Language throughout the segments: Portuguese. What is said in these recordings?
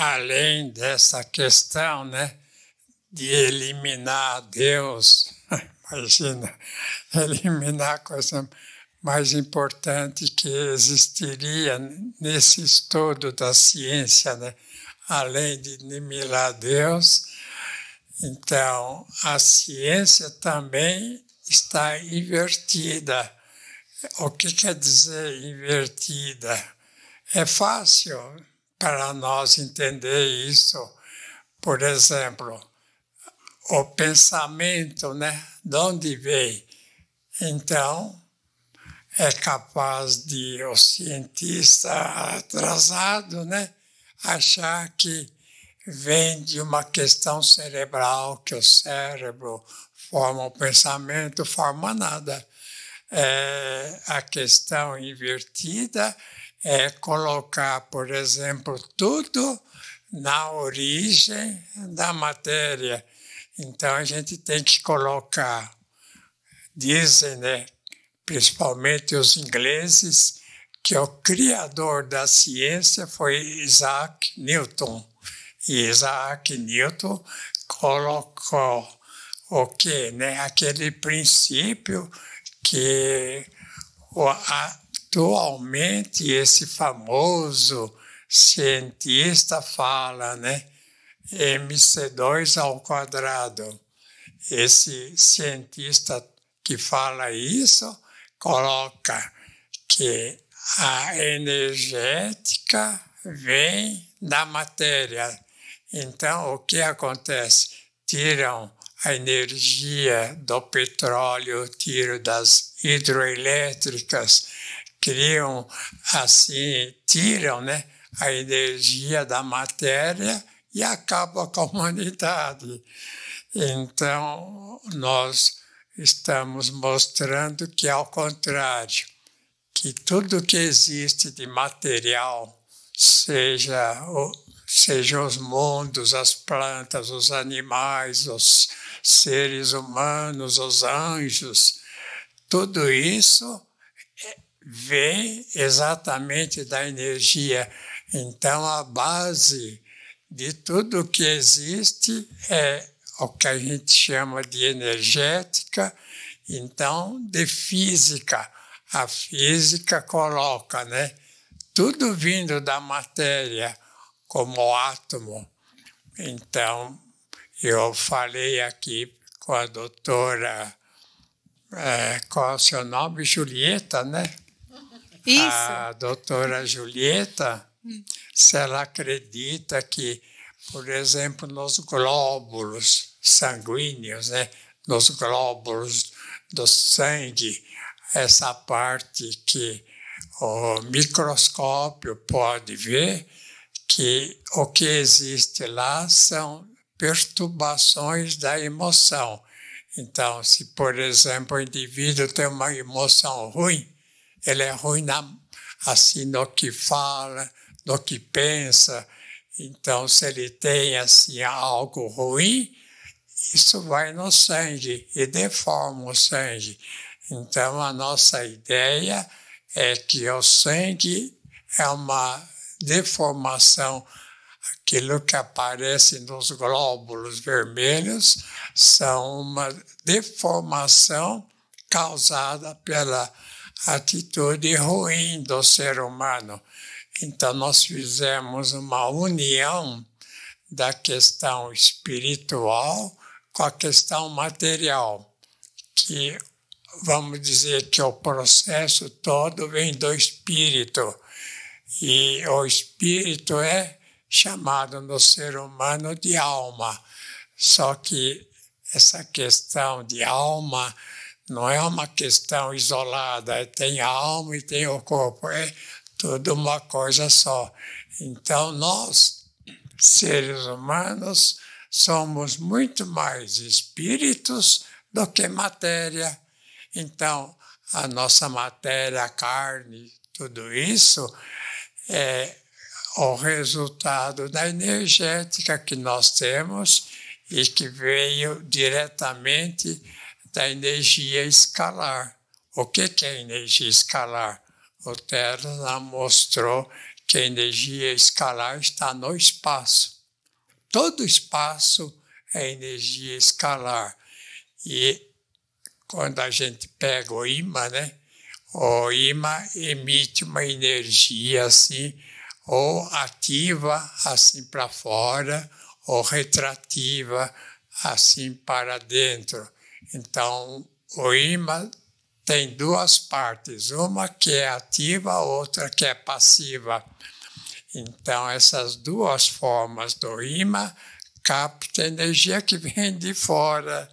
além dessa questão né, de eliminar Deus, imagina, eliminar a coisa mais importante que existiria nesse estudo da ciência, né? além de eliminar Deus. Então, a ciência também está invertida. O que quer dizer invertida? É fácil, para nós entender isso. Por exemplo, o pensamento, né? De onde vem? Então, é capaz de o cientista atrasado, né? Achar que vem de uma questão cerebral, que o cérebro forma o pensamento, forma nada. É, a questão invertida é colocar, por exemplo, tudo na origem da matéria. Então a gente tem que colocar, dizem, né, principalmente os ingleses, que o criador da ciência foi Isaac Newton. E Isaac Newton colocou o que, né, aquele princípio que a textualmente esse famoso cientista fala, né? MC2 ao quadrado. Esse cientista que fala isso coloca que a energética vem da matéria. Então, o que acontece? Tiram a energia do petróleo, tiram das hidroelétricas, criam, assim, tiram né, a energia da matéria e acabam com a humanidade. Então, nós estamos mostrando que, ao contrário, que tudo que existe de material, seja, seja os mundos, as plantas, os animais, os seres humanos, os anjos, tudo isso vem exatamente da energia. Então, a base de tudo que existe é o que a gente chama de energética, então, de física. A física coloca, né? Tudo vindo da matéria, como o átomo. Então, eu falei aqui com a doutora, é, qual é o seu nome? Julieta, né? Isso. A doutora Julieta, hum. se ela acredita que, por exemplo, nos glóbulos sanguíneos, né, nos glóbulos do sangue, essa parte que o microscópio pode ver, que o que existe lá são perturbações da emoção. Então, se, por exemplo, o indivíduo tem uma emoção ruim, ele é ruim assim no que fala, no que pensa. Então, se ele tem assim algo ruim, isso vai no sangue e deforma o sangue. Então, a nossa ideia é que o sangue é uma deformação. Aquilo que aparece nos glóbulos vermelhos são uma deformação causada pela atitude ruim do ser humano. Então, nós fizemos uma união da questão espiritual com a questão material, que vamos dizer que o processo todo vem do espírito. E o espírito é chamado no ser humano de alma. Só que essa questão de alma não é uma questão isolada, é, tem a alma e tem o corpo, é tudo uma coisa só. Então, nós, seres humanos, somos muito mais espíritos do que matéria. Então, a nossa matéria, a carne, tudo isso é o resultado da energética que nós temos e que veio diretamente da energia escalar. O que, é energia escalar? O Terra mostrou que a energia escalar está no espaço. Todo espaço é energia escalar. E quando a gente pega o imã, né? O imã emite uma energia assim, ou ativa assim para fora, ou retrativa assim para dentro. Então, o imã tem duas partes, uma que é ativa, outra que é passiva. Então, essas duas formas do imã captam energia que vem de fora,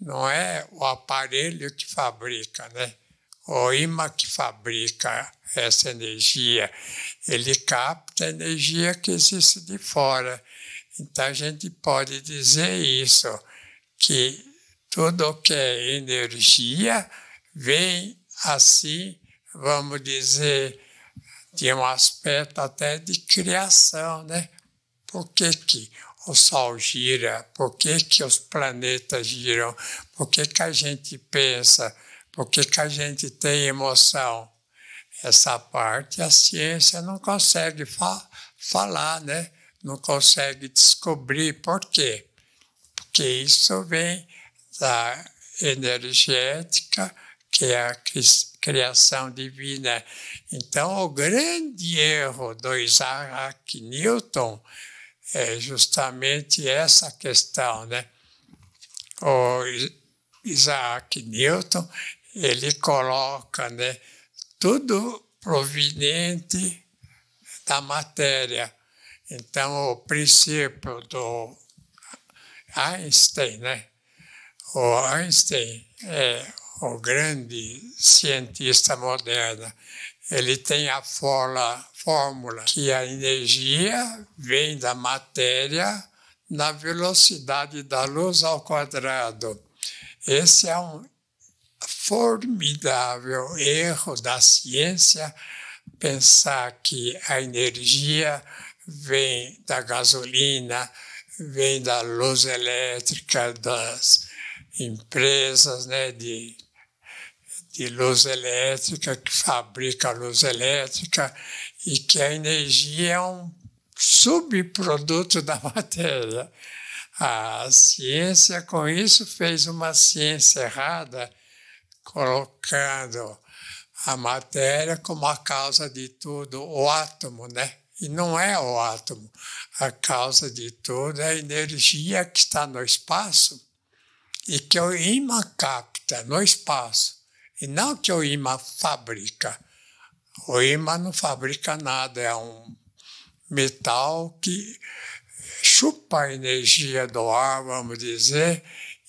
não é o aparelho que fabrica, né? O imã que fabrica essa energia, ele capta energia que existe de fora. Então a gente pode dizer isso, que tudo que é energia vem assim, vamos dizer, de um aspecto até de criação, né? Por que, que o Sol gira? Por que, que os planetas giram? Por que, que a gente pensa? Por que, que a gente tem emoção? Essa parte a ciência não consegue fa falar, né? não consegue descobrir por quê. Porque isso vem da energética, que é a criação divina. Então, o grande erro do Isaac Newton é justamente essa questão, né? O Isaac Newton, ele coloca, né, tudo proveniente da matéria. Então, o princípio do Einstein, né, o Einstein é o grande cientista moderno. Ele tem a fórmula que a energia vem da matéria na velocidade da luz ao quadrado. Esse é um formidável erro da ciência pensar que a energia vem da gasolina, vem da luz elétrica, das empresas né, de, de luz elétrica, que fabrica luz elétrica, e que a energia é um subproduto da matéria. A ciência, com isso, fez uma ciência errada, colocando a matéria como a causa de tudo, o átomo, né? E não é o átomo. A causa de tudo é a energia que está no espaço e que o imã capta no espaço, e não que o imã fabrica. O imã não fabrica nada, é um metal que chupa a energia do ar, vamos dizer,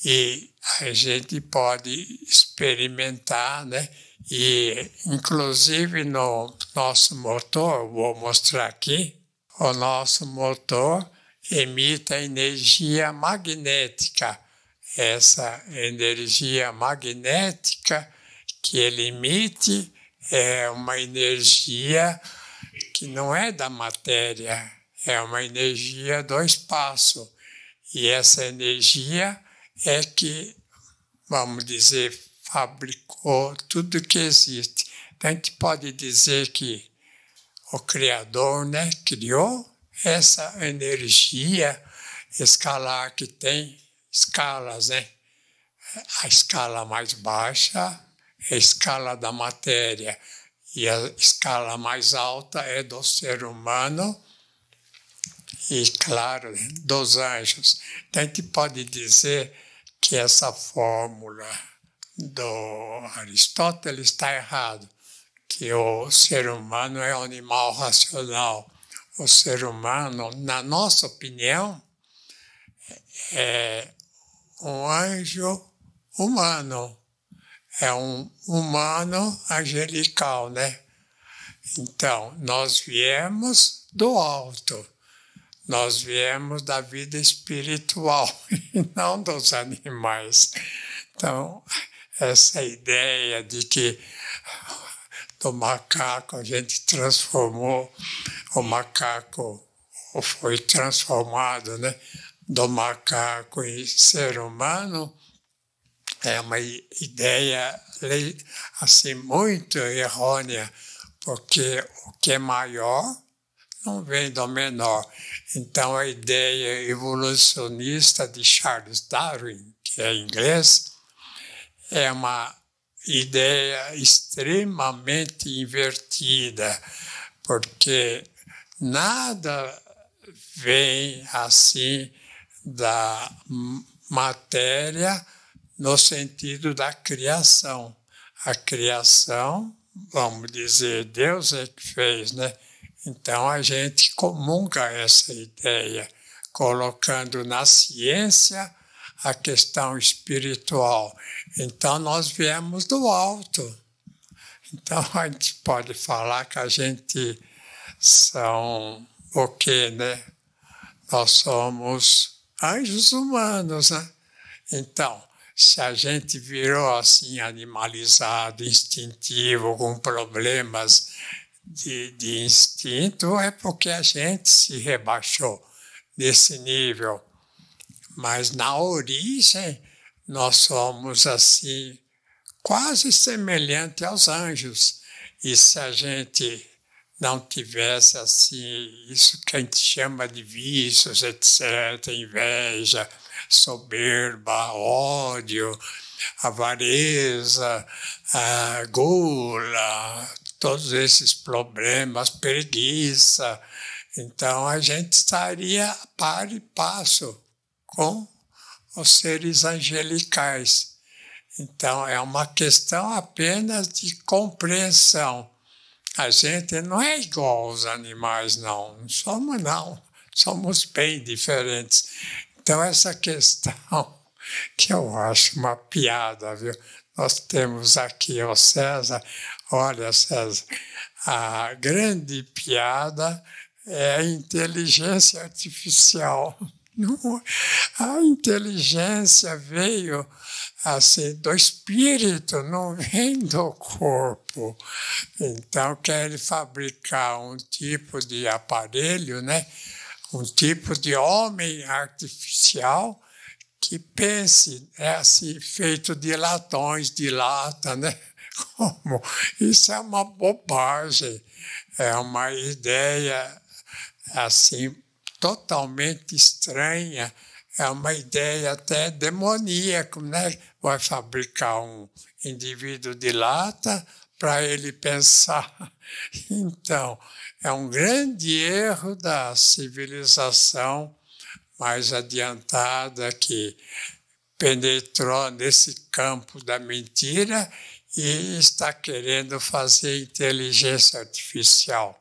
e a gente pode experimentar, né? E, inclusive, no nosso motor, vou mostrar aqui, o nosso motor emite energia magnética essa energia magnética que ele emite é uma energia que não é da matéria, é uma energia do espaço. E essa energia é que, vamos dizer, fabricou tudo que existe. Então, a gente pode dizer que o Criador né, criou essa energia escalar que tem escalas, né? A escala mais baixa é a escala da matéria e a escala mais alta é do ser humano e, claro, dos anjos. Então, a gente pode dizer que essa fórmula do Aristóteles está errada, que o ser humano é um animal racional. O ser humano, na nossa opinião, é um anjo humano. É um humano angelical, né? Então, nós viemos do alto. Nós viemos da vida espiritual e não dos animais. Então, essa ideia de que do macaco a gente transformou, o macaco foi transformado, né? do macaco e ser humano é uma ideia assim muito errônea, porque o que é maior não vem do menor. Então a ideia evolucionista de Charles Darwin, que é inglês, é uma ideia extremamente invertida, porque nada vem assim da matéria no sentido da criação. A criação, vamos dizer, Deus é que fez, né? Então a gente comunga essa ideia, colocando na ciência a questão espiritual. Então nós viemos do alto. Então a gente pode falar que a gente são o quê, né? Nós somos anjos humanos. Né? Então, se a gente virou assim animalizado, instintivo, com problemas de, de instinto, é porque a gente se rebaixou desse nível. Mas na origem, nós somos assim, quase semelhante aos anjos. E se a gente não tivesse assim isso que a gente chama de vícios, etc., inveja, soberba, ódio, avareza, a gula, todos esses problemas, preguiça. Então a gente estaria a par e passo com os seres angelicais. Então é uma questão apenas de compreensão a gente não é igual aos animais, não. Somos, não. Somos bem diferentes. Então, essa questão que eu acho uma piada, viu? Nós temos aqui o César. Olha, César, a grande piada é a inteligência artificial. Não, a inteligência veio assim do espírito, não vem do corpo. Então querem fabricar um tipo de aparelho, né? Um tipo de homem artificial que pense é assim feito de latões de lata, né? Como isso é uma bobagem, é uma ideia assim totalmente estranha, é uma ideia até demoníaca, né? Vai fabricar um indivíduo de lata para ele pensar. Então, é um grande erro da civilização mais adiantada que penetrou nesse campo da mentira e está querendo fazer inteligência artificial.